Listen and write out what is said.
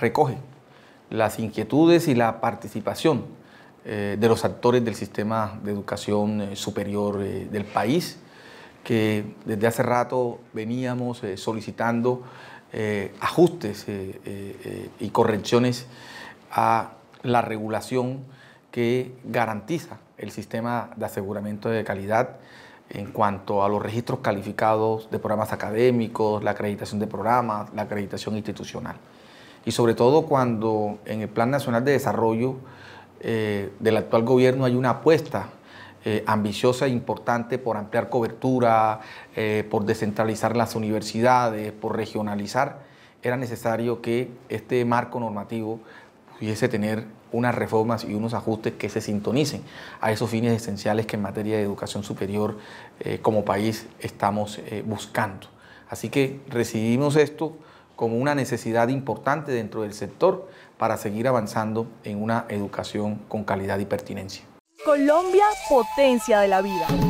recoge las inquietudes y la participación eh, de los actores del sistema de educación eh, superior eh, del país, que desde hace rato veníamos solicitando ajustes y correcciones a la regulación que garantiza el sistema de aseguramiento de calidad en cuanto a los registros calificados de programas académicos, la acreditación de programas, la acreditación institucional y sobre todo cuando en el Plan Nacional de Desarrollo eh, del actual gobierno hay una apuesta eh, ambiciosa e importante por ampliar cobertura, eh, por descentralizar las universidades, por regionalizar, era necesario que este marco normativo pudiese tener unas reformas y unos ajustes que se sintonicen a esos fines esenciales que en materia de educación superior como país estamos buscando. Así que recibimos esto como una necesidad importante dentro del sector para seguir avanzando en una educación con calidad y pertinencia. Colombia, potencia de la vida.